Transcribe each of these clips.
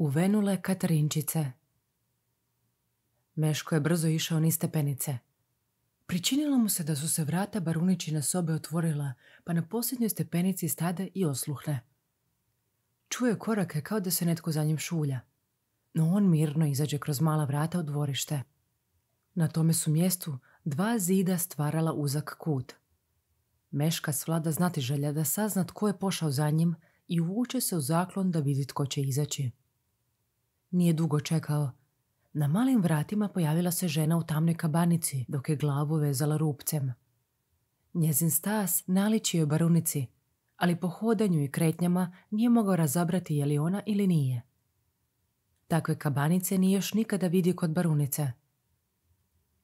uvenule Katarinčice. Meško je brzo išao niz stepenice. Pričinilo mu se da su se vrata na sobe otvorila, pa na posljednjoj stepenici stade i osluhne. Čuje korake kao da se netko za njim šulja, no on mirno izađe kroz mala vrata u dvorište. Na tome su mjestu dva zida stvarala uzak kut. Meška svlada znati želja da sazna tko je pošao za njim i uvuče se u zaklon da vidi tko će izaći. Nije dugo čekao. Na malim vratima pojavila se žena u tamnoj kabanici, dok je glavu vezala rupcem. Njezin stas naličio je barunici, ali po hodanju i kretnjama nije mogao razabrati je li ona ili nije. Takve kabanice nije još nikada vidio kod barunice.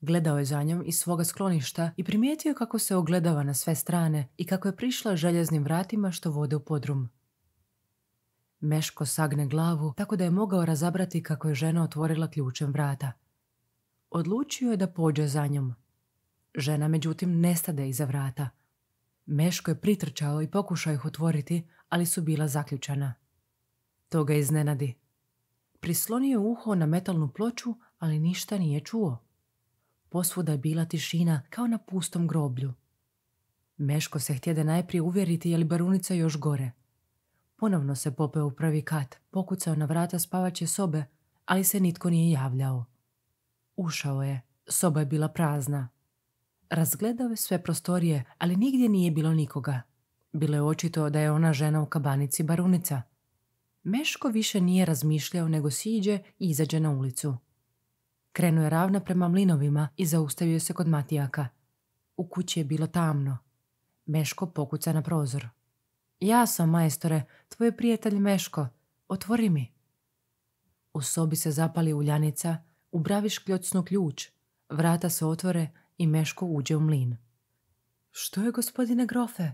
Gledao je za njom iz svoga skloništa i primijetio kako se ogledava na sve strane i kako je prišla željeznim vratima što vode u podrum. Meško sagne glavu tako da je mogao razabrati kako je žena otvorila ključem vrata. Odlučio je da pođe za njom. Žena međutim nestade iza vrata. Meško je pritrčao i pokušao ih otvoriti, ali su bila zaključana. To ga iznenadi. Prislonio je uho na metalnu ploču, ali ništa nije čuo. Posvuda je bila tišina, kao na pustom groblju. Meško se htjede najprije uvjeriti je li barunica još gore – Ponovno se popeo u prvi kat, pokucao na vrata spavaće sobe, ali se nitko nije javljao. Ušao je, soba je bila prazna. Razgledao je sve prostorije, ali nigdje nije bilo nikoga. Bilo je očito da je ona žena u kabanici barunica. Meško više nije razmišljao nego siđe i izađe na ulicu. Krenuo je ravno prema mlinovima i zaustavio se kod Matijaka. U kući je bilo tamno. Meško pokuca na prozor. Ja sam, majstore, tvoj prijatelj Meško. Otvori mi. U sobi se zapali uljanica, ubraviš kljocnu ključ. Vrata se otvore i Meško uđe u mlin. Što je, gospodine grofe?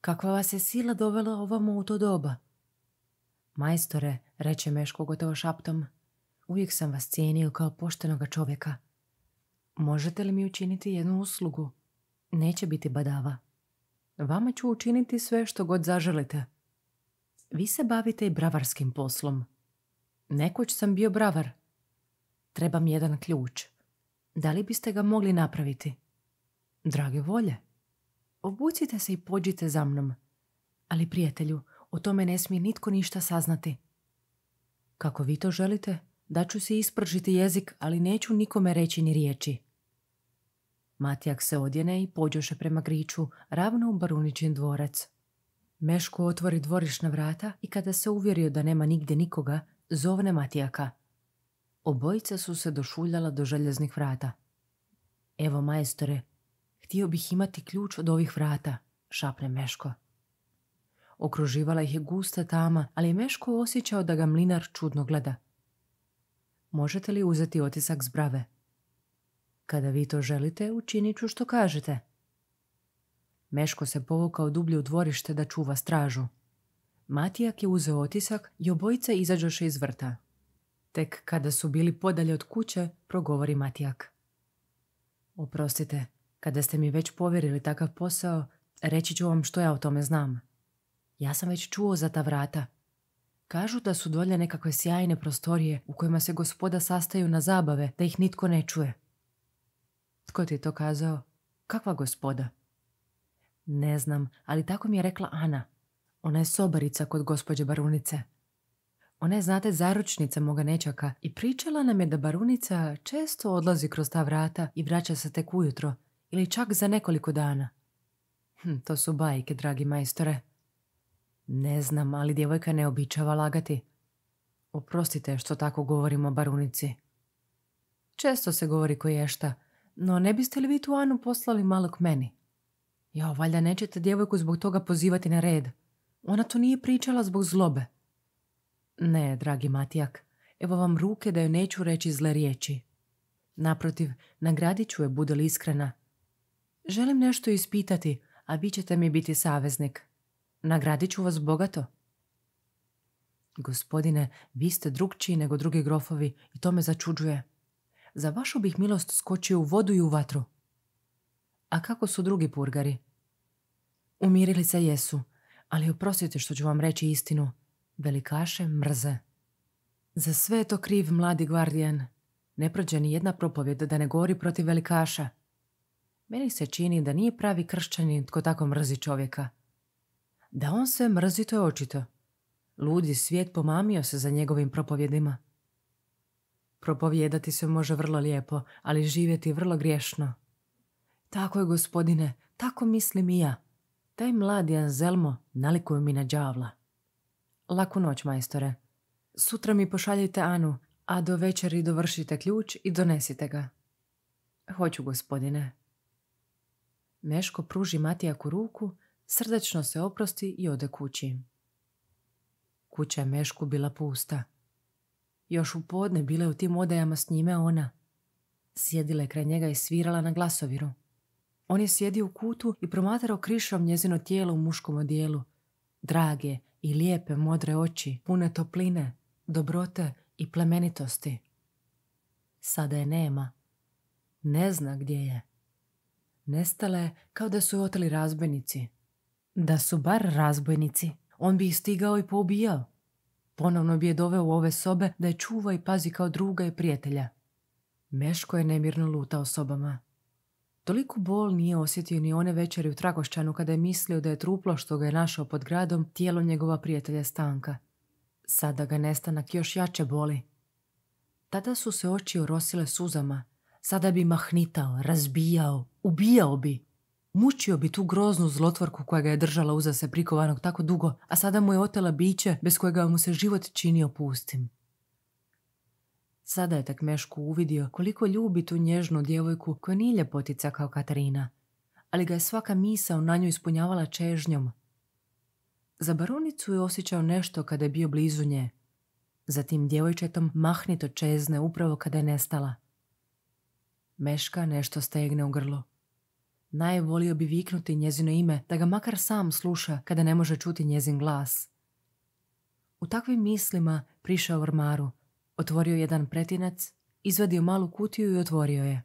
Kakva vas je sila dovela ovamo u to doba? Majstore, reče Meško gotovo šaptom, uvijek sam vas cijenio kao poštenoga čovjeka. Možete li mi učiniti jednu uslugu? Neće biti badava. Vama ću učiniti sve što god zaželite. Vi se bavite i bravarskim poslom. Nekoć sam bio bravar. Treba mi jedan ključ. Da li biste ga mogli napraviti? Drage volje, obucite se i pođite za mnom. Ali prijatelju, o tome ne smije nitko ništa saznati. Kako vi to želite, da ću se ispržiti jezik, ali neću nikome reći ni riječi. Matijak se odjene i pođoše prema griču, ravno u baruničin dvorac. Meško otvori dvorišna vrata i kada se uvjerio da nema nigdje nikoga, zovne Matijaka. Obojica su se došuljala do željeznih vrata. Evo, majstore, htio bih imati ključ od ovih vrata, šapne Meško. Okruživala ih je gusta tama, ali je Meško osjećao da ga mlinar čudno gleda. Možete li uzeti otisak zbrave? Kada vi to želite, učinit ću što kažete. Meško se povukao dublje u dvorište da čuva stražu. Matijak je uzeo otisak i obojica izađoše iz vrta. Tek kada su bili podalje od kuće, progovori Matijak. Oprostite, kada ste mi već povjerili takav posao, reći ću vam što ja o tome znam. Ja sam već čuo za ta vrata. Kažu da su dolje nekakve sjajne prostorije u kojima se gospoda sastaju na zabave, da ih nitko ne čuje. Tko ti je to kazao? Kakva gospoda? Ne znam, ali tako mi je rekla Ana. Ona je sobarica kod gospođe Barunice. Ona je, znate, zaručnica moga nečaka i pričala nam je da Barunica često odlazi kroz ta vrata i vraća se tek ujutro ili čak za nekoliko dana. Hm, to su bajke, dragi majstore. Ne znam, ali djevojka ne običava lagati. Oprostite što tako govorimo o Barunici. Često se govori koješta, no ne biste li vi tu Anu poslali malo k meni? Ja, valjda nećete djevojku zbog toga pozivati na red. Ona to nije pričala zbog zlobe. Ne, dragi Matijak, evo vam ruke da joj neću reći zle riječi. Naprotiv, nagradit ću je, bude li iskrena. Želim nešto ispitati, a vi ćete mi biti saveznik. Nagradit ću vas bogato. Gospodine, vi ste drugčiji nego drugi grofovi i to me začuđuje. Za vašu bih milost skočio u vodu i u vatru. A kako su drugi purgari? Umirili se jesu, ali oprostite što ću vam reći istinu. Velikaše mrze. Za sve je to kriv mladi gvardijan. Ne prođe ni jedna propovjed da ne govori protiv velikaša. Meni se čini da nije pravi kršćanin tko tako mrzi čovjeka. Da on sve mrzi, to je očito. Ludi svijet pomamio se za njegovim propovjedima. Propovijedati se može vrlo lijepo, ali živjeti vrlo griješno. Tako je, gospodine, tako mislim i ja. Taj mladi Anzelmo nalikuje mi na đavla. Laku noć, majstore. Sutra mi pošaljite Anu, a do večeri dovršite ključ i donesite ga. Hoću, gospodine. Meško pruži Matijaku ruku, srdečno se oprosti i ode kući. Kuća je Mešku bila pusta. Još u podne bila je u tim odajama s njime ona. Sjedila je kraj njega i svirala na glasoviru. On je sjedio u kutu i promatrao krišom njezino tijelo u muškom odijelu. Drage i lijepe modre oči, pune topline, dobrote i plemenitosti. Sada je nema. Ne zna gdje je. Nestala je kao da su otali oteli razbojnici. Da su bar razbojnici, on bi ih stigao i poubijao. Ponovno bi je doveo u ove sobe da je čuva i pazi kao druga i prijatelja. Meško je nemirno lutao sobama. Toliku bol nije osjetio ni one večeri u Trakošćanu kada je mislio da je truplo što ga je našao pod gradom tijelo njegova prijatelja Stanka. Sada ga nestanak još jače boli. Tada su se oči orosile suzama. Sada bi mahnitao, razbijao, ubijao bi. Mučio bi tu groznu zlotvorku koja ga je držala uza se prikovanog tako dugo, a sada mu je otela biće bez kojega mu se život činio pustim. Sada je tak Mešku uvidio koliko ljubi tu nježnu djevojku koja nije ljepotica kao Katarina, ali ga je svaka misao na nju ispunjavala čežnjom. Za baronicu je osjećao nešto kada je bio blizu nje. Za tim djevojčetom mahnito čezne upravo kada je nestala. Meška nešto stegne u grlo. Najvolio bi viknuti njezino ime da ga makar sam sluša kada ne može čuti njezin glas. U takvim mislima prišao ormaru, otvorio jedan pretinac, izvadio malu kutiju i otvorio je.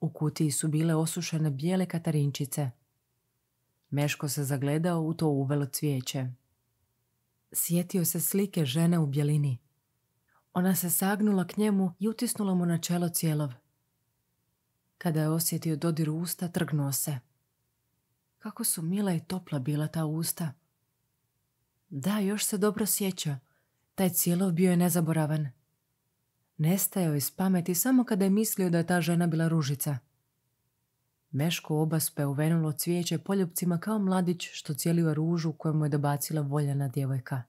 U kutiji su bile osušene bijele katarinčice. Meško se zagledao u to uvelo cvijeće. Sjetio se slike žene u bjelini. Ona se sagnula k njemu i utisnula mu na čelo cijelov. Kada je osjetio dodir usta, trgnuo se. Kako su mila i topla bila ta usta. Da, još se dobro sjeća. Taj cijelov bio je nezaboravan. Nestajao iz pameti samo kada je mislio da je ta žena bila ružica. Meško obaspe uvenulo cvijeće poljupcima kao mladić što cijeliva ružu mu je dobacila voljena djevojka.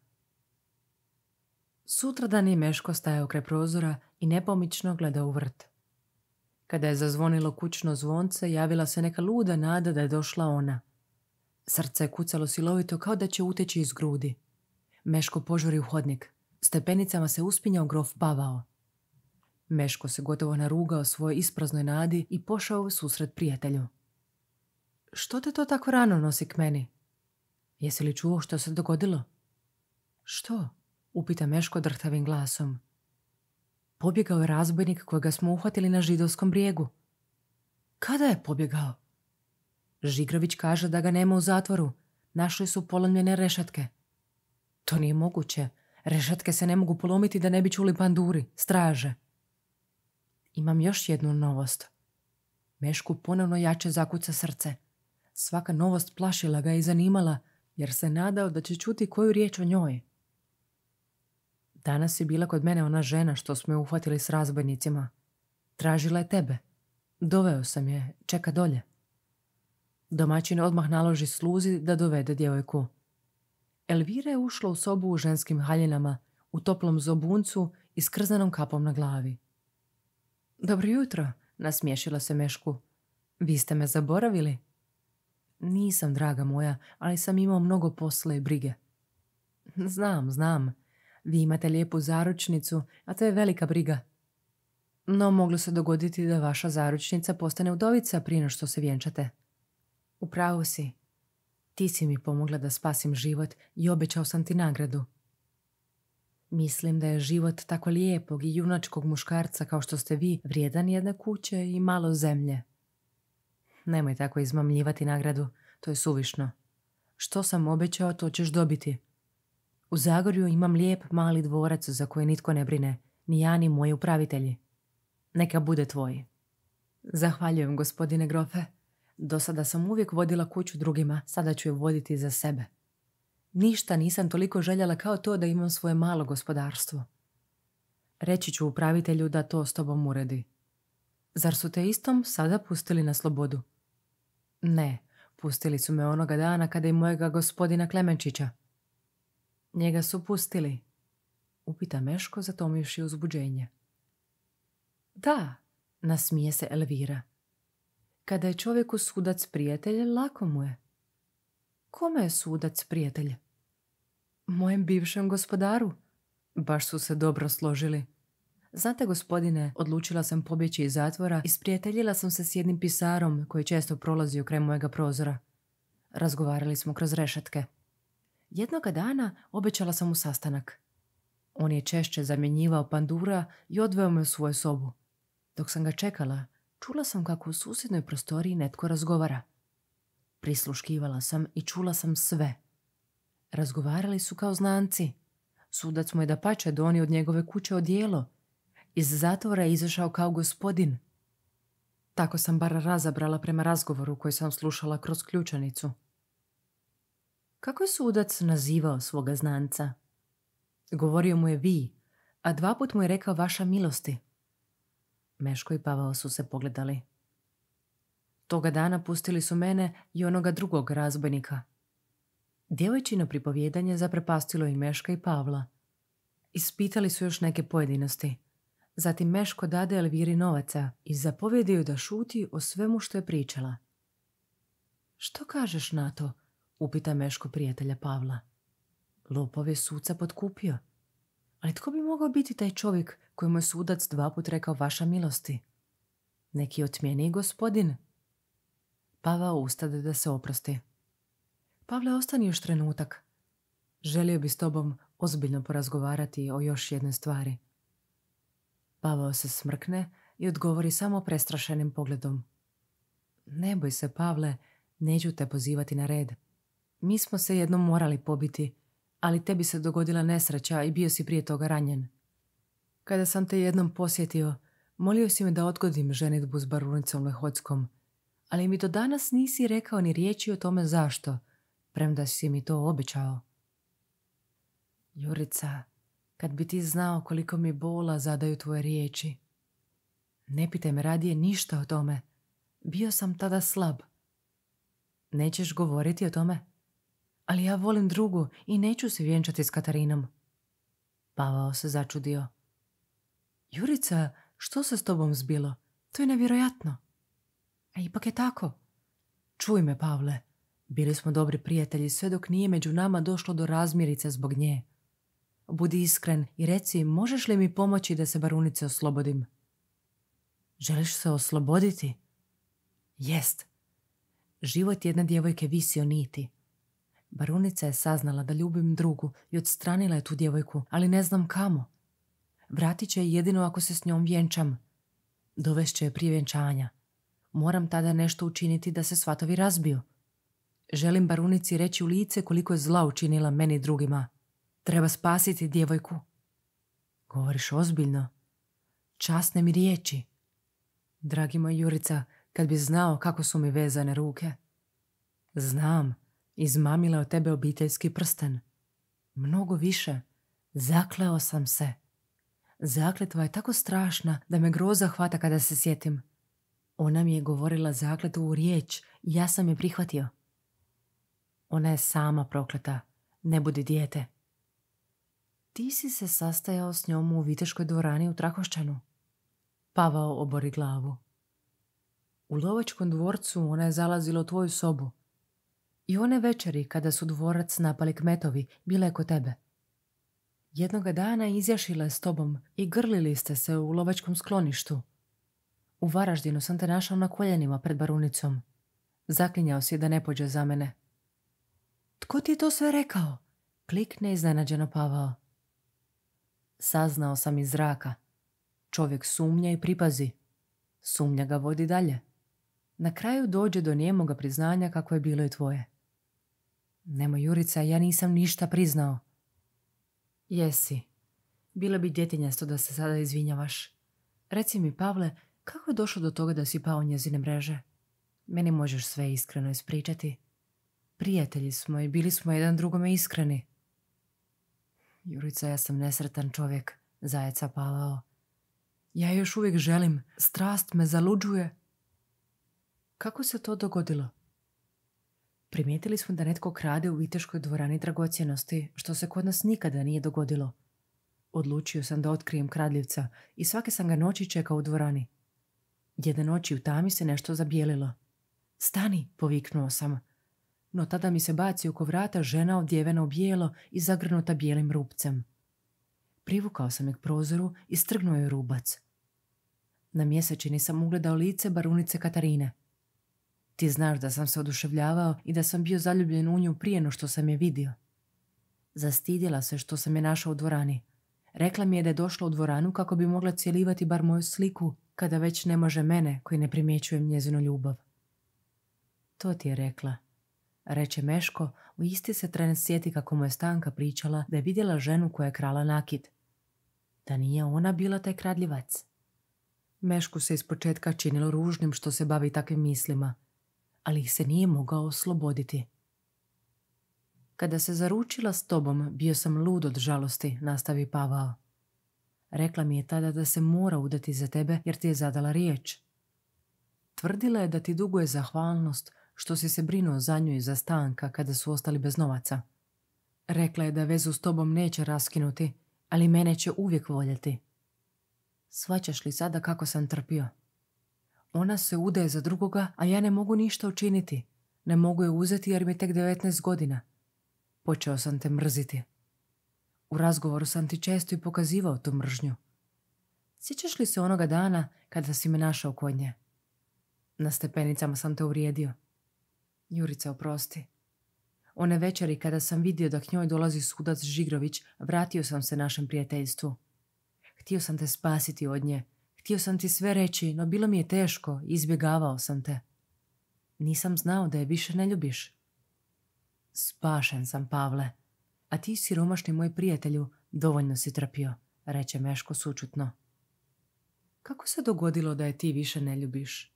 Sutradan je Meško stajao kraj prozora i nepomično gledao u vrt. Kada je zazvonilo kućno zvonce, javila se neka luda nada da je došla ona. Srce je kucalo silovito kao da će uteći iz grudi. Meško požuri u hodnik. Stepenicama se uspinjao grof bavao. Meško se gotovo narugao svojoj ispraznoj nadi i pošao u susret prijatelju. Što te to tako rano nosi k meni? Jesi li čuo što se dogodilo? Što? upita Meško drhtavim glasom. Pobjegao je razbojnik kojega smo uhvatili na židovskom brijegu. Kada je pobjegao? Žigrović kaže da ga nema u zatvoru. Našli su polomljene rešetke. To nije moguće. Rešetke se ne mogu polomiti da ne bi čuli panduri, straže. Imam još jednu novost. Mešku ponovno jače zakuca srce. Svaka novost plašila ga i zanimala, jer se nadao da će čuti koju riječ o njoj. Danas je bila kod mene ona žena što smo je uhvatili s razbojnicima. Tražila je tebe. Doveo sam je, čeka dolje. Domaćin odmah naloži sluzi da dovede djevojku. Elvira je ušla u sobu u ženskim haljinama, u toplom zobuncu i skrzanom kapom na glavi. Dobro jutro, nasmiješila se Mešku. Vi ste me zaboravili? Nisam, draga moja, ali sam imao mnogo posla i brige. Znam, znam, vi imate lijepu zaručnicu, a to je velika briga. No moglo se dogoditi da vaša zaručnica postane udovica prije što se vjenčate. Upravo si. Ti si mi pomogla da spasim život i obećao sam ti nagradu. Mislim da je život tako lijepog i junačkog muškarca kao što ste vi vrijedan jedne kuće i malo zemlje. Nemoj tako izmamljivati nagradu, to je suvišno. Što sam obećao, to ćeš dobiti. U Zagorju imam lijep mali dvorac za koji nitko ne brine, ni ja ni moji upravitelji. Neka bude tvoji. Zahvaljujem, gospodine Grofe. Do sada sam uvijek vodila kuću drugima, sada ću je voditi za sebe. Ništa nisam toliko željela kao to da imam svoje malo gospodarstvo. Reći ću upravitelju da to s tobom uredi. Zar su te istom sada pustili na slobodu? Ne, pustili su me onoga dana kada i mojega gospodina Klemenčića. Njega su pustili, upita Meško zatomivši uzbuđenje. Da, nasmije se Elvira. Kada je čovjeku sudac prijatelj, lako mu je. Kome je sudac prijatelj? Mojem bivšem gospodaru. Baš su se dobro složili. Znate, gospodine, odlučila sam pobjeći iz zatvora i sprijateljila sam se s jednim pisarom koji često prolazio kraj mojega prozora. Razgovarali smo kroz rešetke. Jednoga dana obećala sam mu sastanak. On je češće zamjenjivao pandura i odveo me u svoju sobu. Dok sam ga čekala, čula sam kako u susjednoj prostoriji netko razgovara. Prisluškivala sam i čula sam sve. Razgovarali su kao znanci. Sudac mu je da pače donio od njegove kuće odijelo. Iz zatvora je izašao kao gospodin. Tako sam bar razabrala prema razgovoru koji sam slušala kroz ključanicu. Kako je sudac nazivao svoga znanca? Govorio mu je vi, a dva put mu je rekao vaša milosti. Meško i Pavao su se pogledali. Toga dana pustili su mene i onoga drugog razbojnika. Djevojčino pripovjedanje zaprepastilo i Meška i Pavla. Ispitali su još neke pojedinosti. Zatim Meško dade Elviri novaca i zapovjedio da šuti o svemu što je pričala. Što kažeš na to? upita Meško prijatelja Pavla. Lopov je suca potkupio. Ali tko bi mogao biti taj čovjek kojemu je sudac dva put rekao vaša milosti? Neki otmjeniji gospodin. Pava ustade da se oprosti. Pavle, ostani još trenutak. Želio bi s tobom ozbiljno porazgovarati o još jednoj stvari. Pavao se smrkne i odgovori samo prestrašenim pogledom. Ne boj se, Pavle, neću te pozivati na red. Mi smo se jednom morali pobiti, ali tebi se dogodila nesreća i bio si prije toga ranjen. Kada sam te jednom posjetio, molio si me da odgodim ženitbu s barunicom Lehotskom, ali mi do danas nisi rekao ni riječi o tome zašto, premda si mi to obećao. Jurica, kad bi ti znao koliko mi bola zadaju tvoje riječi. Ne pitaj me radije ništa o tome. Bio sam tada slab. Nećeš govoriti o tome? ali ja volim drugu i neću se vjenčati s Katarinom. Pavao se začudio. Jurica, što se s tobom zbilo? To je nevjerojatno. A ipak je tako. Čuj me, Pavle. Bili smo dobri prijatelji sve dok nije među nama došlo do razmirica zbog nje. Budi iskren i reci, možeš li mi pomoći da se barunice oslobodim? Želiš se osloboditi? Jest. Život jedne djevojke visi o niti. Barunica je saznala da ljubim drugu i odstranila je tu djevojku, ali ne znam kamo. Vratit će je jedino ako se s njom vjenčam. će je prije vjenčanja. Moram tada nešto učiniti da se svatovi razbiju. Želim barunici reći u lice koliko je zla učinila meni drugima. Treba spasiti djevojku. Govoriš ozbiljno. Časne mi riječi. Dragi moj Jurica, kad bi znao kako su mi vezane ruke. Znam, Izmamila od tebe obiteljski prsten. Mnogo više. Zakleo sam se. Zakletva je tako strašna da me groza hvata kada se sjetim. Ona mi je govorila zakletu u riječ i ja sam je prihvatio. Ona je sama prokleta. Ne budi dijete. Ti si se sastajao s njom u Viteškoj dvorani u Trakošćanu. Pavao obori glavu. U lovačkom dvorcu ona je zalazila u tvoju sobu. I one večeri kada su dvorac napali kmetovi, bila je kod tebe. Jednoga dana izjašila je s tobom i grlili ste se u lovačkom skloništu. U Varaždinu sam te našao na koljenima pred barunicom. Zaklinjao si da ne pođe za mene. Tko ti je to sve rekao? Klikne iznenađeno Pavao. Saznao sam iz zraka. Čovjek sumnja i pripazi. Sumnja ga vodi dalje. Na kraju dođe do njemoga priznanja kako je bilo i tvoje. Nemoj, Jurica, ja nisam ništa priznao. Jesi. Bilo bi djetinjasto da se sada izvinjavaš. Reci mi, Pavle, kako je došlo do toga da si pao njezine mreže? Meni možeš sve iskreno ispričati. Prijatelji smo i bili smo jedan drugome iskreni. Jurica, ja sam nesretan čovjek, zajeca Pavao. Ja još uvijek želim, strast me zaluđuje. Kako se to dogodilo? Primijetili smo da netko krade u viteškoj dvorani dragocjenosti, što se kod nas nikada nije dogodilo. Odlučio sam da otkrijem kradljivca i svake sam ga noći čekao u dvorani. Jedne noći u tami se nešto zabijelilo. Stani, poviknuo sam. No tada mi se baci oko vrata žena odjevena u bijelo i zagrnuta bijelim rupcem. Privukao sam je k prozoru i strgnuo je rubac. Na mjesečini sam ugledao lice barunice Katarine – ti znaš da sam se oduševljavao i da sam bio zaljubljen u nju prije no što sam je vidio. Zastidjela se što sam je našao u dvorani. Rekla mi je da je došla u dvoranu kako bi mogla cijelivati bar moju sliku, kada već ne može mene koji ne primjećujem njezinu ljubav. To ti je rekla. Reče Meško, u isti se tren sjeti kako mu je Stanka pričala da je vidjela ženu koja je krala nakid. Da nije ona bila taj kradljivac. Mešku se ispočetka činilo ružnim što se bavi takvim mislima, ali ih se nije mogao osloboditi. Kada se zaručila s tobom, bio sam lud od žalosti, nastavi Pavao. Rekla mi je tada da se mora udati za tebe jer ti je zadala riječ. Tvrdila je da ti duguje zahvalnost što si se brinuo za nju i za stanka kada su ostali bez novaca. Rekla je da vezu s tobom neće raskinuti, ali mene će uvijek voljeti. Svaćaš li sada kako sam trpio? Ona se udaje za drugoga, a ja ne mogu ništa učiniti. Ne mogu je uzeti jer mi je tek 19 godina. Počeo sam te mrziti. U razgovoru sam ti često i pokazivao tu mržnju. Sjećaš li se onoga dana kada si me našao kod nje? Na stepenicama sam te uvrijedio. Jurica, oprosti. One večeri kada sam vidio da k njoj dolazi sudac Žigrović, vratio sam se našem prijateljstvu. Htio sam te spasiti od nje, Htio sam ti sve reći, no bilo mi je teško, izbjegavao sam te. Nisam znao da je više ne ljubiš. Spašen sam, Pavle. A ti siromašni moj prijatelju dovoljno si trpio, reče Meško sučutno. Kako se dogodilo da je ti više ne ljubiš?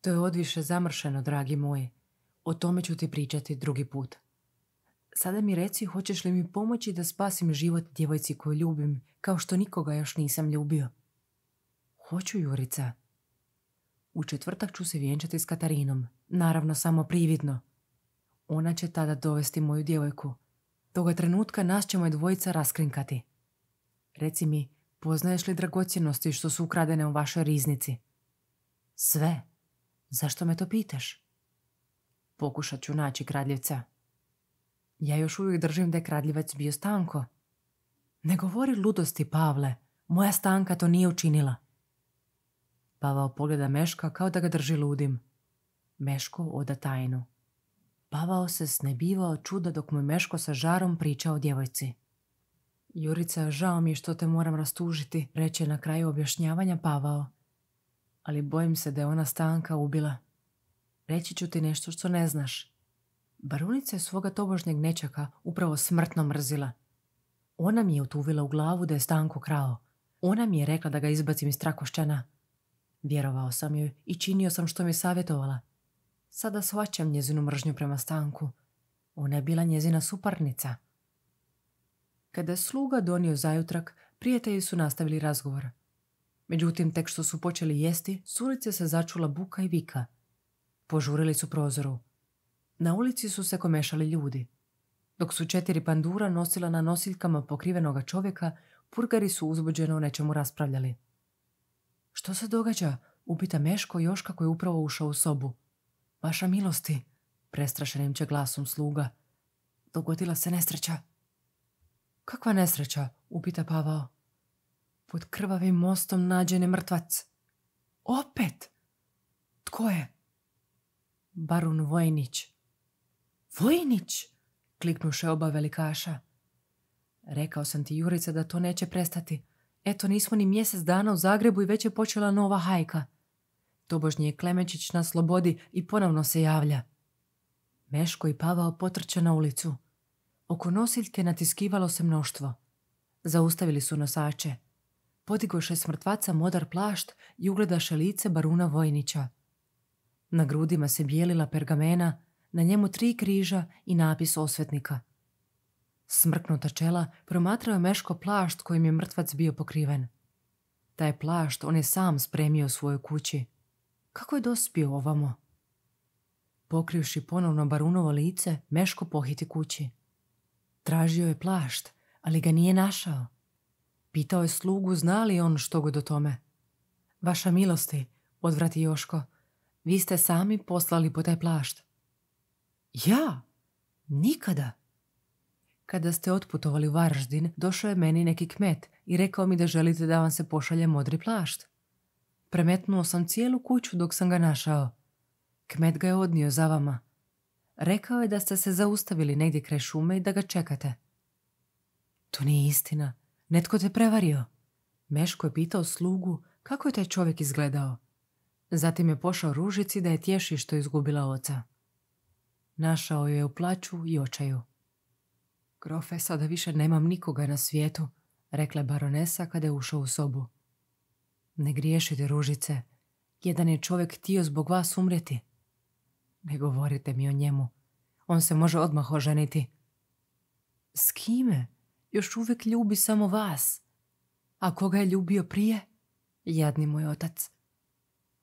To je odviše zamršeno, dragi moji. O tome ću ti pričati drugi put. Sada mi reci hoćeš li mi pomoći da spasim život djevojci koju ljubim, kao što nikoga još nisam ljubio. Hoću, Jurica. U četvrtak ću se vjenčati s Katarinom, naravno samo prividno. Ona će tada dovesti moju djevojku. Toga trenutka nas ćemo je dvojica raskrinkati. Reci mi, poznaješ li dragocjenosti što su ukradene u vašoj riznici? Sve. Zašto me to pitaš? Pokušat ću naći kradljivca. Ja još uvijek držim da je kradljivac bio stanko. Ne govori ludosti, Pavle. Moja stanka to nije učinila. Pavao pogleda Meška kao da ga drži ludim. Meško oda tajnu. Pavao se snebivao čuda dok mu Meško sa žarom pričao o djevojci. Jurica, žao mi je što te moram rastužiti, reče na kraju objašnjavanja Pavao. Ali bojim se da je ona stanka ubila. Reći ću ti nešto što ne znaš. Barunica je svoga tobožnjeg nečaka upravo smrtno mrzila. Ona mi je utuvila u glavu da je stanko krao. Ona mi je rekla da ga izbacim iz trakošćana, Vjerovao sam joj i činio sam što mi savjetovala. Sada shvaćam njezinu mržnju prema stanku. Ona je bila njezina suparnica. Kada je sluga donio zajutrak, prijatelji su nastavili razgovor. Međutim, tek što su počeli jesti, s ulice se začula buka i vika. Požurili su prozoru. Na ulici su se komešali ljudi. Dok su četiri pandura nosila na nosiljkama pokrivenoga čovjeka, purgari su uzbuđeno o nečemu raspravljali. Što se događa? Upita Meško Joška koji je upravo ušao u sobu. Vaša milosti, prestrašenim će glasom sluga. Dogodila se nesreća. Kakva nesreća? upita Pavao. Pod krvavim mostom nađen je mrtvac. Opet? Tko je? Barun Vojnić. Vojnić? Kliknuše oba velikaša. Rekao sam ti Jurica da to neće prestati. Eto, nismo ni mjesec dana u Zagrebu i već je počela nova hajka. Tobožnji je Klemečić na slobodi i ponovno se javlja. Meško i Pavao potrče na ulicu. Oko nosiljke natiskivalo se mnoštvo. Zaustavili su nosače. Podigoše smrtvaca modar plašt i ugledaše lice baruna Vojnića. Na grudima se bijelila pergamena, na njemu tri križa i napis osvetnika – Smrknuta čela promatrao je Meško plašt kojim je mrtvac bio pokriven. Taj plašt on je sam spremio u svojoj kući. Kako je dospio ovamo? Pokrivši ponovno barunovo lice, Meško pohiti kući. Tražio je plašt, ali ga nije našao. Pitao je slugu zna li on što god o tome. Vaša milosti, odvrati Joško, vi ste sami poslali po taj plašt. Ja? Nikada? Kada ste otputovali Varaždin, došao je meni neki kmet i rekao mi da želite da vam se pošalje modri plašt. Premetnuo sam cijelu kuću dok sam ga našao. Kmet ga je odnio za vama. Rekao je da ste se zaustavili negdje kraj šume i da ga čekate. To nije istina. Netko te prevario. Meško je pitao slugu kako je taj čovjek izgledao. Zatim je pošao ružici da je tješi što je izgubila oca. Našao je u plaću i očaju. Grofe, sada više nemam nikoga na svijetu, rekla baronesa kada je ušao u sobu. Ne griješite, ružice. Jedan je čovjek htio zbog vas umreti. Ne govorite mi o njemu. On se može odmah oženiti. S kime? Još uvijek ljubi samo vas. A koga je ljubio prije? Jadni moj otac.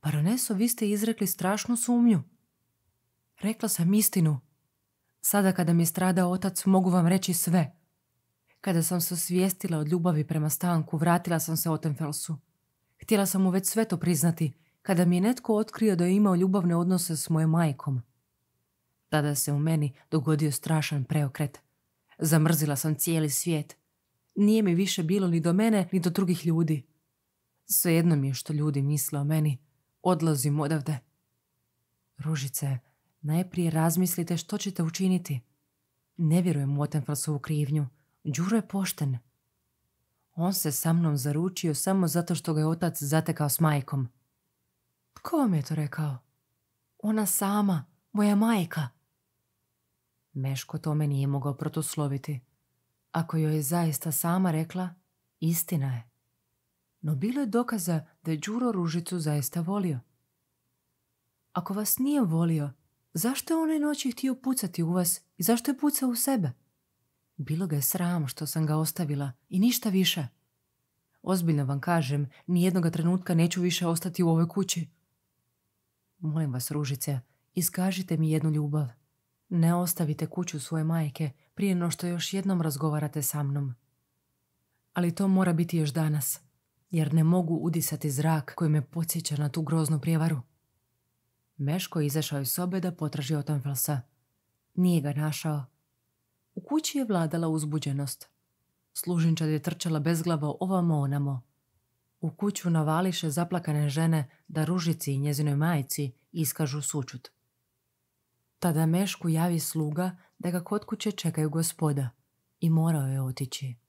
Baroneso, vi ste izrekli strašnu sumnju. Rekla sam istinu. Sada kada mi je stradao otac, mogu vam reći sve. Kada sam se osvijestila od ljubavi prema stanku, vratila sam se Otenfelsu. Htjela sam mu već sve to priznati, kada mi je netko otkrio da je imao ljubavne odnose s mojom majkom. Tada se u meni dogodio strašan preokret. Zamrzila sam cijeli svijet. Nije mi više bilo ni do mene, ni do drugih ljudi. Svejedno mi je što ljudi misle o meni. Odlazim odavde. Ružice, Najprije razmislite što ćete učiniti. Ne vjerujem u Otenfelsovu krivnju. Đuro je pošten. On se sa mnom zaručio samo zato što ga je otac zatekao s majkom. Tko vam je to rekao? Ona sama, moja majka. Meško tome nije mogao protusloviti. Ako joj je zaista sama rekla, istina je. No bilo je dokaza da je Đuro Ružicu zaista volio. Ako vas nije volio, Zašto je onaj noći htio pucati u vas i zašto je pucao u sebe? Bilo ga je sram što sam ga ostavila i ništa više. Ozbiljno vam kažem, nijednoga trenutka neću više ostati u ovoj kući. Molim vas, Ružice, iskažite mi jednu ljubav. Ne ostavite kuću svoje majke prije no što još jednom razgovarate sa mnom. Ali to mora biti još danas, jer ne mogu udisati zrak koji me podsjeća na tu groznu prijevaru. Meško je izašao iz sobe da potraži Otanfelsa. Nije ga našao. U kući je vladala uzbuđenost. Služinčad je trčala bezglavo ovamo onamo. U kuću navališe zaplakane žene da ružici i njezinoj majici iskažu sučut. Tada Mešku javi sluga da ga kod kuće čekaju gospoda i morao je otići.